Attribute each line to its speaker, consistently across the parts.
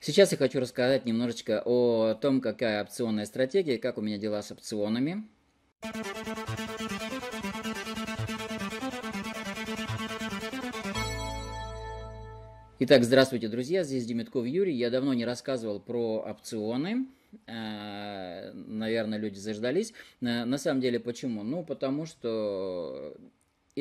Speaker 1: Сейчас я хочу рассказать немножечко о том, какая опционная стратегия, как у меня дела с опционами. Итак, здравствуйте, друзья, здесь Демитков Юрий. Я давно не рассказывал про опционы. Э, наверное, люди заждались. Э, на самом деле, почему? Ну, потому что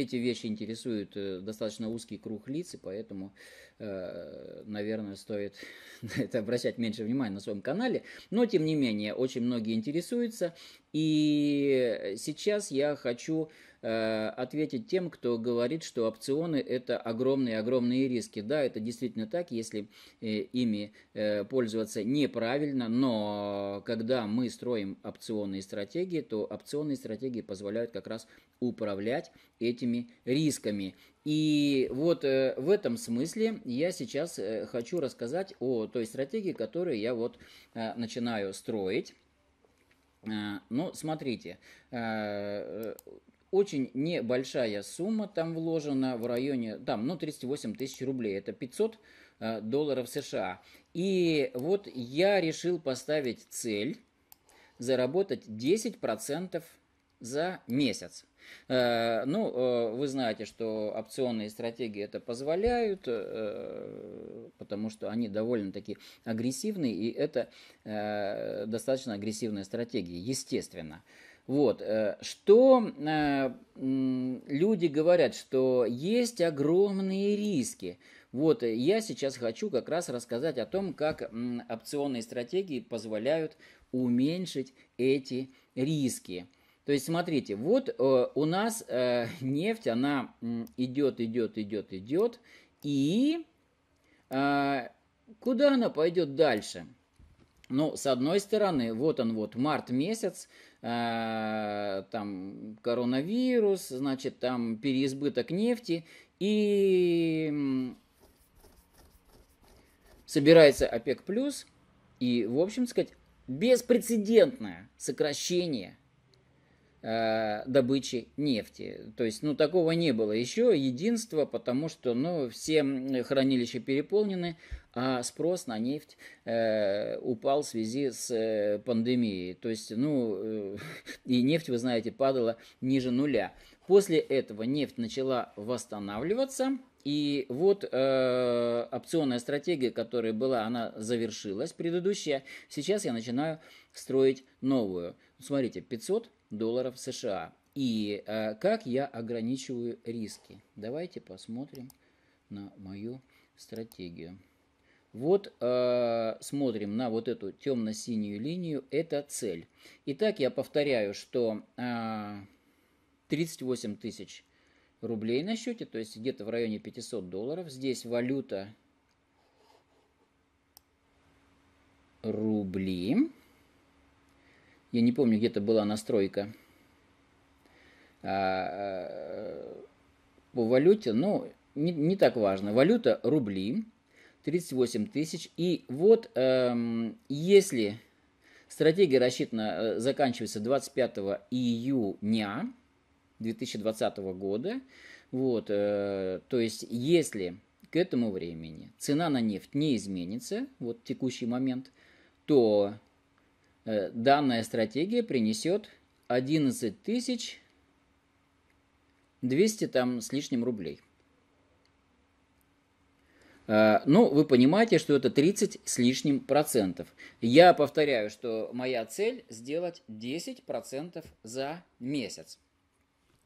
Speaker 1: эти вещи интересуют э, достаточно узкий круг лиц, и поэтому, э, наверное, стоит на это обращать меньше внимания на своем канале. Но, тем не менее, очень многие интересуются. И э, сейчас я хочу Э, ответить тем, кто говорит, что опционы это огромные-огромные риски. Да, это действительно так, если э, ими э, пользоваться неправильно, но когда мы строим опционные стратегии, то опционные стратегии позволяют как раз управлять этими рисками. И вот в этом смысле я сейчас хочу рассказать о той стратегии, которую я вот начинаю строить. Ну, смотрите, очень небольшая сумма там вложена в районе, там, ну, 38 тысяч рублей. Это 500 э, долларов США. И вот я решил поставить цель заработать 10% за месяц. Э, ну, э, вы знаете, что опционные стратегии это позволяют, потому что они довольно-таки агрессивные и это достаточно агрессивная стратегия, естественно. Вот. Э, что э, люди говорят, что есть огромные риски. Вот э, я сейчас хочу как раз рассказать о том, как опционные стратегии позволяют уменьшить эти риски. То есть, смотрите, вот у нас нефть, она идет, идет, идет, идет, и куда она пойдет дальше? Ну, с одной стороны, вот он вот март месяц, Э, там коронавирус, значит, там переизбыток нефти, и собирается ОПЕК+, плюс и, в общем сказать, беспрецедентное сокращение Э, добычи нефти. То есть, ну, такого не было еще. Единство, потому что, ну, все хранилища переполнены, а спрос на нефть э, упал в связи с э, пандемией. То есть, ну, э, и нефть, вы знаете, падала ниже нуля. После этого нефть начала восстанавливаться, и вот э, опционная стратегия, которая была, она завершилась, предыдущая. Сейчас я начинаю строить новую. Смотрите, 500 долларов США. И э, как я ограничиваю риски? Давайте посмотрим на мою стратегию. Вот э, смотрим на вот эту темно-синюю линию. Это цель. Итак, я повторяю, что э, 38 тысяч рублей на счете, то есть где-то в районе 500 долларов. Здесь валюта рубли. Я не помню, где-то была настройка а, э, по валюте, но не, не так важно. Валюта рубли 38 тысяч. И вот эм, если стратегия рассчитана э, заканчивается 25 июня 2020 года, вот, э, то есть если к этому времени цена на нефть не изменится, вот текущий момент, то Э, данная стратегия принесет 11 тысяч 200 там с лишним рублей. Э, ну, вы понимаете, что это 30 с лишним процентов. Я повторяю, что моя цель сделать 10 процентов за месяц.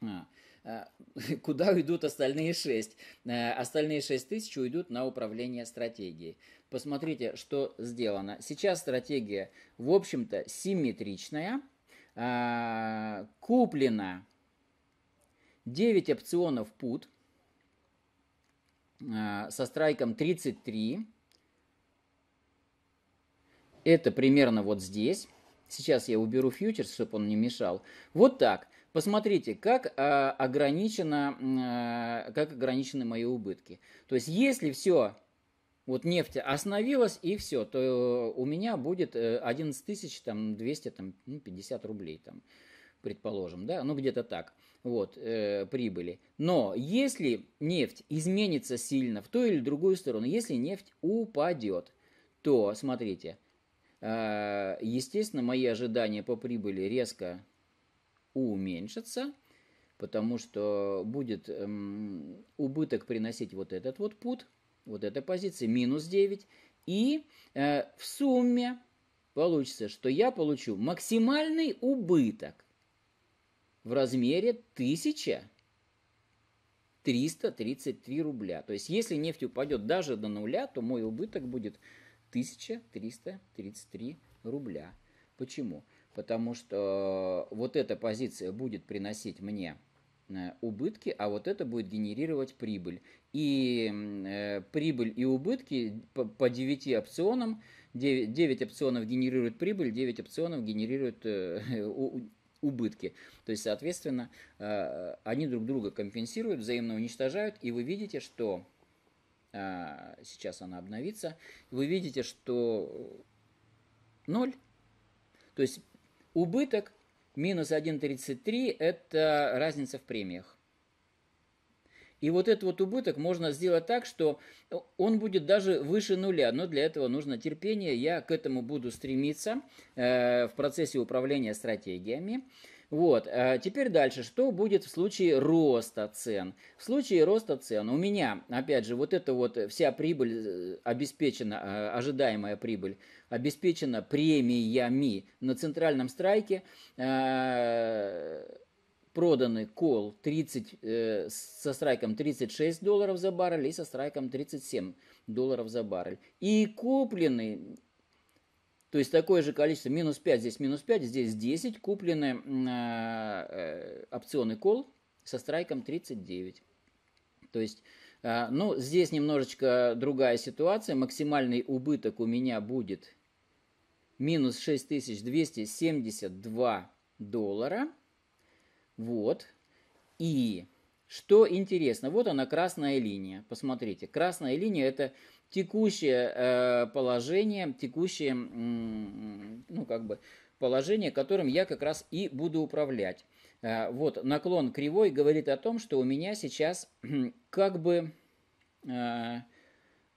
Speaker 1: А, Э, куда уйдут остальные шесть? Э, остальные шесть тысяч уйдут на управление стратегией. Посмотрите, что сделано. Сейчас стратегия, в общем-то, симметричная. Э, куплено 9 опционов пут со страйком 33. Это примерно вот здесь. Сейчас я уберу фьючерс, чтобы он не мешал. Вот так. Посмотрите, как э, ограничено, э, как ограничены мои убытки. То есть, если все, вот нефть остановилась и все, то у меня будет 11 э, тысяч там 200 там 50 ну, рублей там, предположим, да, ну где-то так, вот э, прибыли. Но если нефть изменится сильно в ту или другую сторону, если нефть упадет, то смотрите, э, естественно, мои ожидания по прибыли резко уменьшится, потому что будет эм, убыток приносить вот этот вот пут, вот эта позиция, минус 9, и э, в сумме получится, что я получу максимальный убыток в размере 1000 333 рубля. То есть, если нефть упадет даже до нуля, то мой убыток будет 1333 рубля. Почему? потому что э, вот эта позиция будет приносить мне э, убытки, а вот это будет генерировать прибыль. И э, прибыль и убытки по, по 9 опционам, 9, 9 опционов генерируют прибыль, 9 опционов генерируют э, у, убытки. То есть, соответственно, э, они друг друга компенсируют, взаимно уничтожают, и вы видите, что э, сейчас она обновится, вы видите, что 0. То есть Убыток минус 1,33 – это разница в премиях. И вот этот вот убыток можно сделать так, что он будет даже выше нуля, но для этого нужно терпение. Я к этому буду стремиться э, в процессе управления стратегиями. Вот, э, теперь дальше, что будет в случае роста цен? В случае роста цен у меня, опять же, вот эта вот вся прибыль э, обеспечена, э, ожидаемая прибыль, обеспечена премиями на центральном страйке, проданы кол 30, э, со страйком 36 долларов за баррель и со страйком 37 долларов за баррель. И куплены то есть такое же количество, минус 5, здесь минус 5, здесь 10, куплены э, э, опционы кол со страйком 39. То есть, э, ну, здесь немножечко другая ситуация. Максимальный убыток у меня будет минус 6272 доллара. Вот. И что интересно, вот она красная линия. Посмотрите, красная линия это текущее э, положение, текущее, ну, как бы, положение, которым я как раз и буду управлять. Э, вот, наклон кривой говорит о том, что у меня сейчас как бы... Э,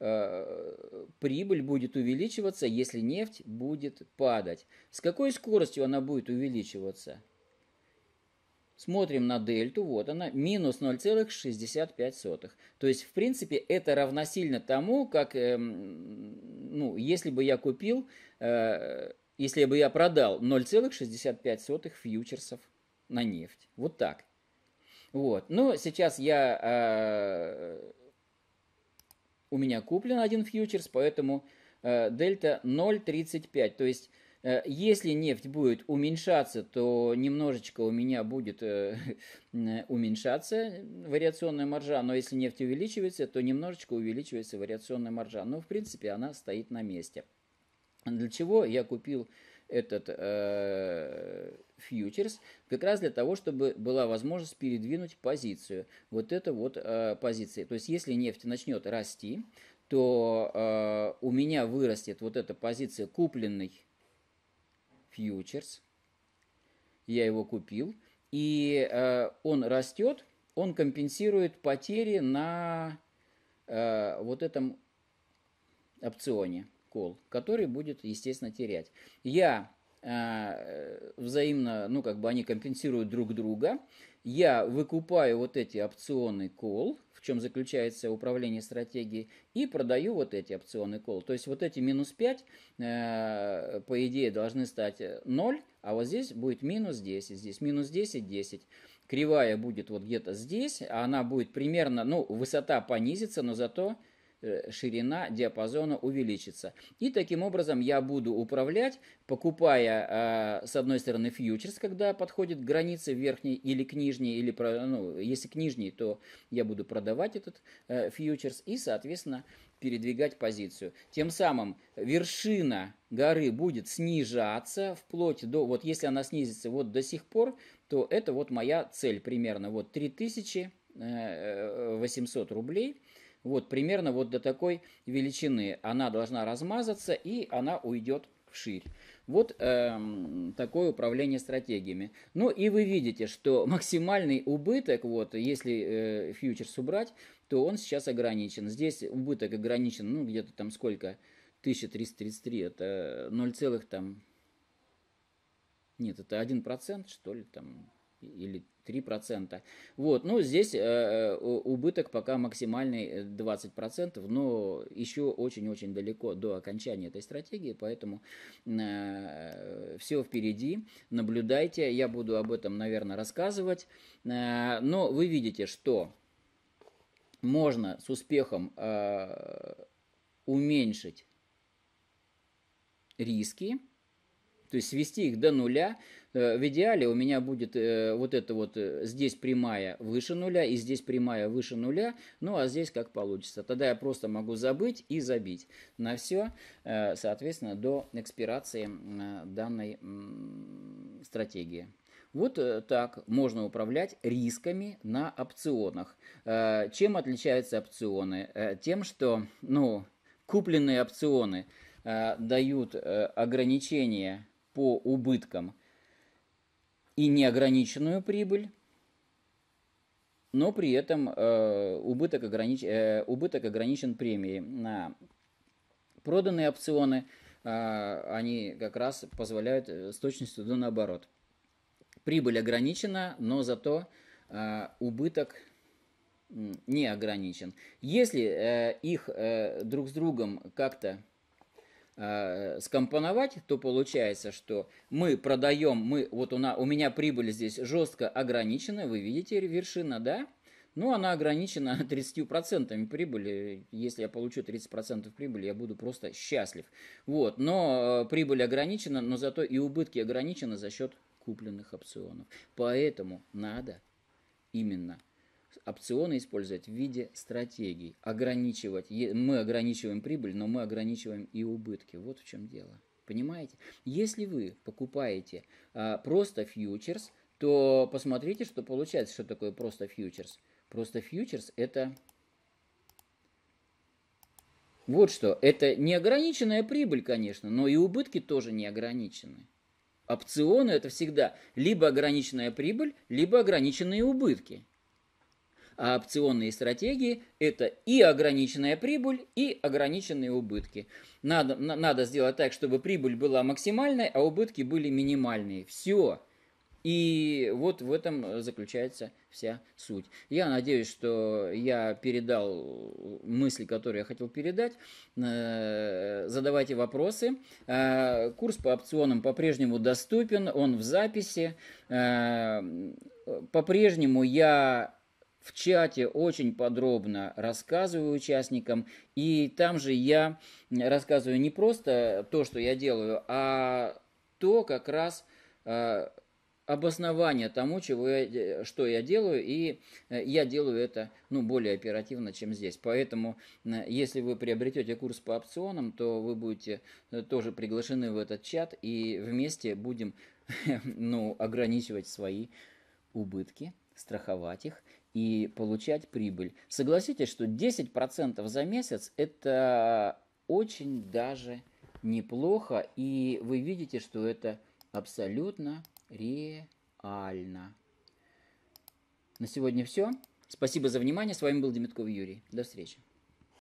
Speaker 1: э, прибыль будет увеличиваться, если нефть будет падать. С какой скоростью она будет увеличиваться? Смотрим на дельту, вот она, минус 0,65. То есть, в принципе, это равносильно тому, как, эм, ну, если бы я купил, э, если бы я продал 0,65 фьючерсов на нефть. Вот так. Вот. Но сейчас я... Э, у меня куплен один фьючерс, поэтому э, дельта 0,35. То есть Э, если нефть будет уменьшаться, то немножечко у меня будет э, уменьшаться вариационная маржа, но если нефть увеличивается, то немножечко увеличивается вариационная маржа. Но в принципе она стоит на месте. Для чего я купил этот э, фьючерс, как раз для того, чтобы была возможность передвинуть позицию. Вот это вот э, позиции. То есть, если нефть начнет расти, то э, у меня вырастет вот эта позиция купленной фьючерс. Я его купил. И э, он растет, он компенсирует потери на э, вот этом опционе кол, который будет, естественно, терять. Я Э, взаимно, ну, как бы они компенсируют друг друга. Я выкупаю вот эти опционы кол, в чем заключается управление стратегией, и продаю вот эти опционы кол. То есть вот эти минус 5, э, по идее, должны стать 0, э, а вот здесь будет минус 10, здесь минус 10, 10. Кривая будет вот где-то здесь, а она будет примерно, ну, высота понизится, но зато Э, ширина диапазона увеличится. И таким образом я буду управлять, покупая а, с одной стороны фьючерс, когда подходит к границе верхней или к нижней, или ну, если к нижней, то я буду продавать этот э, фьючерс и, соответственно, передвигать позицию. Тем самым вершина горы будет снижаться вплоть до, вот если она снизится вот до сих пор, то это вот моя цель примерно, вот 3800 э, рублей – вот примерно вот до такой величины она должна размазаться и она уйдет вширь. Вот э, такое управление стратегиями. Ну и вы видите, что максимальный убыток, вот если э, фьючерс убрать, то он сейчас ограничен. Здесь убыток ограничен, ну где-то там сколько? 1333, это 0, там, нет, это 1% что ли там, или 3%. Вот, ну, здесь э, э убыток пока максимальный 20%, э, но еще очень-очень далеко до окончания этой стратегии, поэтому э, э все впереди, наблюдайте, я буду об этом, наверное, рассказывать, э, но вы видите, что можно с успехом э, уменьшить риски, то есть свести их до нуля, Э, в идеале у меня будет э, вот это вот э, здесь прямая выше нуля и здесь прямая выше нуля, ну а здесь как получится. Тогда я просто могу забыть и забить на все, соответственно, до экспирации данной стратегии. Вот так можно управлять рисками на опционах. Чем отличаются опционы? Тем, что ну, купленные опционы дают ограничения по убыткам – и неограниченную прибыль, но при этом э, убыток, огранич... э, убыток ограничен премией на проданные опционы, э, они как раз позволяют э, с точностью до наоборот. Прибыль ограничена, но зато э, убыток не ограничен. Если их друг с другом как-то Э, скомпоновать, то получается, что мы продаем, мы, вот у, на, у меня прибыль здесь жестко ограничена, вы видите вершина, да? Ну, она ограничена 30% прибыли. Если я получу 30% прибыли, я буду просто счастлив. Вот. Но э, прибыль ограничена, но зато и убытки ограничены за счет купленных опционов. Поэтому надо именно опционы использовать в виде стратегий. Ограничивать. Мы ограничиваем прибыль, но мы ограничиваем и убытки. Вот в чем дело. Понимаете? Если вы покупаете а, просто фьючерс, то посмотрите, что получается, что такое просто фьючерс. Просто фьючерс это... Вот что, это неограниченная прибыль, конечно, но и убытки тоже не ограничены. Опционы это всегда либо ограниченная прибыль, либо ограниченные убытки. А опционные стратегии – это и ограниченная прибыль, и ограниченные убытки. Надо, надо сделать так, чтобы прибыль была максимальной, а убытки были минимальные. Все. И вот в этом заключается вся суть. Я надеюсь, что я передал мысли, которые я хотел передать. Э, задавайте вопросы. Э, курс по опционам по-прежнему доступен, он в записи. Э, по-прежнему я в чате очень подробно рассказываю участникам, и там же я рассказываю не просто то, что я делаю, а то как раз э, обоснование тому, чего я, что я делаю, и э, я делаю это ну, более оперативно, чем здесь. Поэтому, э, если вы приобретете курс по опционам, то вы будете э, тоже приглашены в этот чат, и вместе будем ну, ограничивать свои убытки, страховать их и получать прибыль. Согласитесь, что 10% за месяц – это очень даже неплохо, и вы видите, что это абсолютно реально. На сегодня все. Спасибо за внимание. С вами был Демитков Юрий. До встречи.